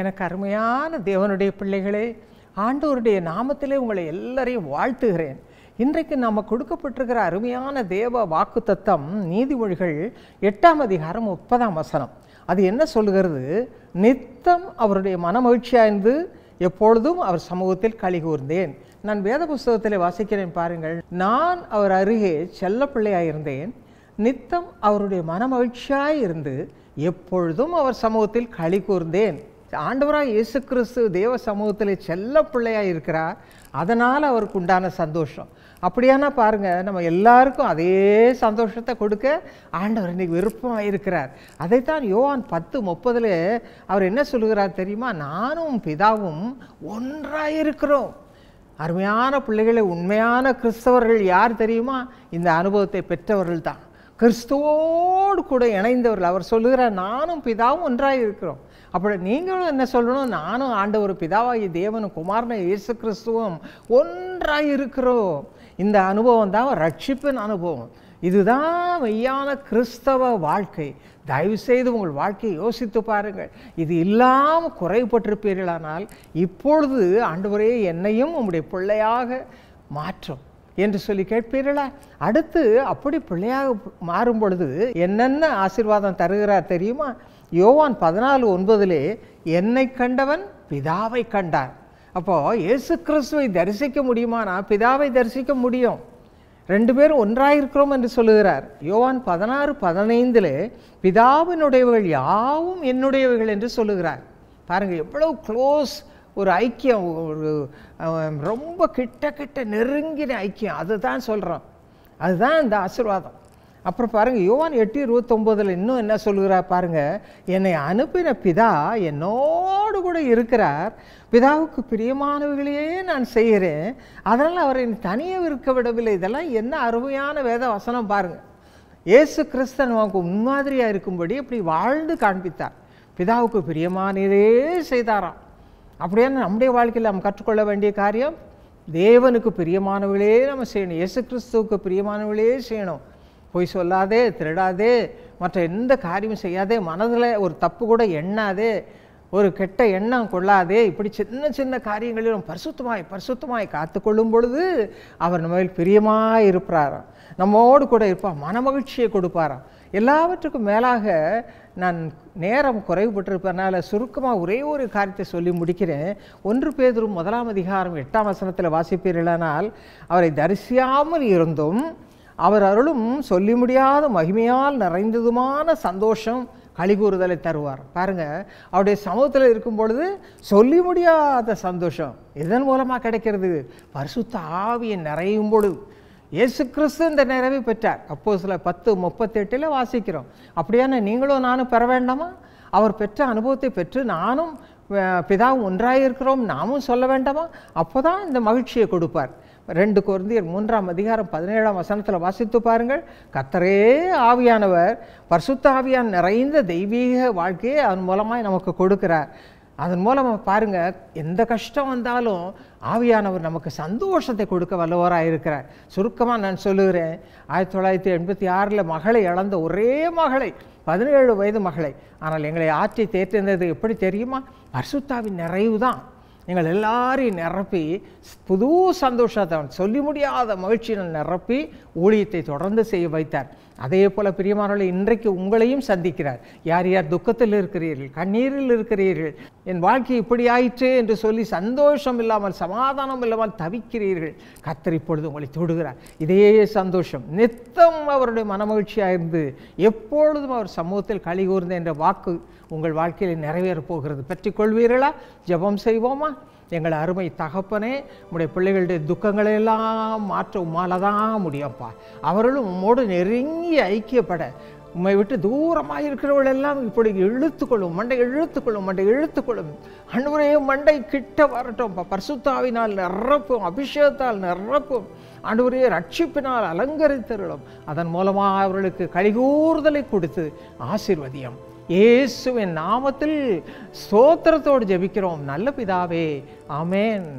எனக்கு அருமையான தேவனுடைய பிள்ளைகளே ஆண்டோருடைய நாமத்திலே உங்களை எல்லாரையும் வாழ்த்துகிறேன் இன்றைக்கு நம்ம கொடுக்கப்பட்டிருக்கிற அருமையான தேவ வாக்கு தத்தம் நீதிமொழிகள் எட்டாம் அதிகாரம் முப்பதாம் வசனம் அது என்ன சொல்கிறது நித்தம் அவருடைய மனமகிழ்ச்சியாய்ந்து எப்பொழுதும் அவர் சமூகத்தில் களி கூர்ந்தேன் நான் வேத புஸ்தகத்தில் வாசிக்கிறேன் பாருங்கள் நான் அவர் அருகே செல்ல இருந்தேன் நித்தம் அவருடைய மனமகிழ்ச்சியாய் இருந்து எப்பொழுதும் அவர் சமூகத்தில் களி கூர்ந்தேன் ஆண்டவராக இயேசு கிறிஸ்து தேவ சமூகத்தில் செல்ல பிள்ளையாக இருக்கிறார் அதனால் அவருக்கு உண்டான சந்தோஷம் அப்படியானா பாருங்கள் நம்ம எல்லாருக்கும் அதே சந்தோஷத்தை கொடுக்க ஆண்டவர் இன்றைக்கி விருப்பமாக இருக்கிறார் அதைத்தான் யோவான் பத்து முப்பதில் அவர் என்ன சொல்கிறார் தெரியுமா நானும் பிதாவும் ஒன்றாக இருக்கிறோம் அருமையான பிள்ளைகளை உண்மையான கிறிஸ்தவர்கள் யார் தெரியுமா இந்த அனுபவத்தை பெற்றவர்கள் தான் கிறிஸ்துவோடு கூட இணைந்தவர்கள் அவர் சொல்லுகிறார் நானும் பிதாவும் ஒன்றாக இருக்கிறோம் அப்படி நீங்களும் என்ன சொல்லணும் நானும் ஆண்டவர் பிதாவாகி தேவனும் குமாரனை இயேசு கிறிஸ்துவும் ஒன்றாக இருக்கிறோம் இந்த அனுபவம் தான் ரட்சிப்பின் அனுபவம் இதுதான் மெய்யான கிறிஸ்தவ வாழ்க்கை தயவு செய்து உங்கள் வாழ்க்கையை யோசித்து பாருங்கள் இது இல்லாமல் குறைபட்டிருப்பீர்களானால் இப்பொழுது ஆண்டவரே என்னையும் உங்களுடைய பிள்ளையாக மாற்றும் என்று சொல்லி கேட்பீர்களா அடுத்து அப்படி பிள்ளையாக மாறும் பொழுது என்னென்ன ஆசிர்வாதம் தருகிறார் தெரியுமா யோவான் பதினாலு ஒன்பதிலே என்னை கண்டவன் பிதாவை கண்டார் அப்போது இயேசு கிறிஸ்துவை தரிசிக்க முடியுமானா பிதாவை தரிசிக்க முடியும் ரெண்டு பேரும் ஒன்றாயிருக்கிறோம் என்று சொல்லுகிறார் யோவான் பதினாறு பதினைந்தில் பிதாவினுடையவர்கள் யாவும் என்னுடையவர்கள் என்று சொல்லுகிறார் பாருங்கள் எவ்வளோ க்ளோஸ் ஒரு ஐக்கியம் ஒரு ரொம்ப கிட்ட கிட்ட நெருங்கின ஐக்கியம் அதுதான் சொல்கிறோம் அதுதான் இந்த ஆசிர்வாதம் அப்புறம் பாருங்கள் யோவான் எட்டு இருபத்தொம்போதில் இன்னும் என்ன சொல்கிறார் பாருங்கள் என்னை அனுப்பின பிதா என்னோடு கூட இருக்கிறார் பிதாவுக்கு பிரியமானவர்களையே நான் செய்கிறேன் அதனால் அவரை தனியே இருக்க விடவில்லை இதெல்லாம் என்ன அருமையான வேத வசனம் பாருங்கள் ஏசு கிறிஸ்தன் நமக்கு முன்மாதிரியாக இருக்கும்படி இப்படி வாழ்ந்து காண்பித்தார் பிதாவுக்கு பிரியமானதே செய்தாராம் அப்படியான நம்முடைய வாழ்க்கையில் நாம் கற்றுக்கொள்ள வேண்டிய காரியம் தேவனுக்கு பிரியமானவர்களே நம்ம செய்யணும் இயேசு கிறிஸ்துவுக்கு பிரியமானவர்களே செய்யணும் பொய் சொல்லாதே திருடாதே மற்ற எந்த காரியமும் செய்யாதே மனதில் ஒரு தப்பு கூட எண்ணாதே ஒரு கெட்ட எண்ணம் கொள்ளாதே இப்படி சின்ன சின்ன காரியங்களிலும் பரிசுத்தமாய் பரிசுத்தமாய் காத்து கொள்ளும் பொழுது அவர் நம்ம பிரியமாக இருப்பாராம் நம்மோடு கூட இருப்பார் மனமகிழ்ச்சியை கொடுப்பாராம் எல்லாவற்றுக்கும் மேலாக நான் நேரம் குறைவுபட்டிருப்பதனால சுருக்கமாக ஒரே ஒரு காரியத்தை சொல்லி முடிக்கிறேன் ஒன்று பேதரும் முதலாம் அதிகாரம் எட்டாம் வசனத்தில் வாசிப்பீர்களானால் அவரை தரிசியாமல் இருந்தும் அவர் அருளும் சொல்லி முடியாத மகிமையால் நிறைந்ததுமான சந்தோஷம் களி கூறுதலை தருவார் பாருங்கள் அவருடைய சமூகத்தில் இருக்கும் பொழுது சொல்லி முடியாத சந்தோஷம் இதன் மூலமாக கிடைக்கிறது பரிசுத்த ஆவியை நிறையும் பொழுது இயேசு கிறிஸ்து இந்த நிறைவை பெற்றார் அப்போ சில பத்து முப்பத்தெட்டில் வாசிக்கிறோம் அப்படியான நீங்களும் நானும் பெற வேண்டாமா அவர் பெற்ற அனுபவத்தை பெற்று நானும் பிதாவும் ஒன்றாக இருக்கிறோம் நாமும் சொல்ல வேண்டாமா அப்போ தான் இந்த மகிழ்ச்சியை கொடுப்பார் ரெண்டு குருந்தியர் மூன்றாம் அதிகாரம் பதினேழாம் வசனத்தில் வாசித்து பாருங்கள் கத்தரே ஆவியானவர் பர்சுத்த ஆவியான் நிறைந்த தெய்வீக வாழ்க்கையை அதன் மூலமாக நமக்கு கொடுக்குறார் அதன் மூலமாக பாருங்கள் எந்த கஷ்டம் வந்தாலும் ஆவியானவர் நமக்கு சந்தோஷத்தை கொடுக்க வல்லவராக இருக்கிறார் சுருக்கமாக நான் சொல்லுகிறேன் ஆயிரத்தி தொள்ளாயிரத்தி எண்பத்தி ஆறில் மகளை இழந்த ஒரே மகளை பதினேழு வயது மகளை ஆனால் எங்களை ஆற்றி தேற்றிருந்தது எப்படி தெரியுமா பர்சுத்தாவின் நிறைவு தான் எங்கள் எல்லாரையும் நிரப்பி புது சந்தோஷத்தை சொல்லி முடியாத மகிழ்ச்சியினை நிரப்பி ஊழியத்தை தொடர்ந்து செய்ய வைத்தார் அதே போல் பிரியமானவர்களை இன்றைக்கு உங்களையும் சந்திக்கிறார் யார் யார் துக்கத்தில் இருக்கிறீர்கள் கண்ணீரில் இருக்கிறீர்கள் என் வாழ்க்கை இப்படி ஆயிற்று என்று சொல்லி சந்தோஷம் இல்லாமல் சமாதானம் இல்லாமல் தவிக்கிறீர்கள் கத்தர் இப்பொழுது உங்களை தொடுகிறார் இதே சந்தோஷம் நித்தம் அவருடைய மனமகிழ்ச்சியாக இருந்து எப்பொழுதும் அவர் சமூகத்தில் களி கூர்ந்த என்ற வாக்கு உங்கள் வாழ்க்கையில் நிறைவேறப் போகிறது பெற்றுக்கொள்வீர்களா ஜபம் செய்வோமா எங்கள் அருமை தகப்பனே உடைய பிள்ளைகளுடைய துக்கங்களை எல்லாம் மாற்ற உமால தான் முடியும்ப்பா அவர்களும் உம்மோடு நெருங்கி நெருங்கிய ஐக்கியப்பட உண்மை விட்டு தூரமாக இருக்கிறவள் எல்லாம் இப்படி இழுத்துக்கொள்ளும் மண்டை இழுத்துக்கொள்ளும் மண்டை இழுத்துக்கொள்ளும் அன்றுவரே மண்டை கிட்ட வரட்டும் பர்சுத்தாவினால் நிரப்பும் அபிஷேகத்தால் நிரப்பும் அன்றுவரே ரட்சிப்பினால் அலங்கரித்தருளும் அதன் மூலமாக அவர்களுக்கு கழிகூறுதலை கொடுத்து ஆசிர்வதியம் இயேசுவின் நாமத்தில் ஸ்தோத்திரத்தோடு ஜெபிக்கிறோம் நல்ல பிதாவே அமேன்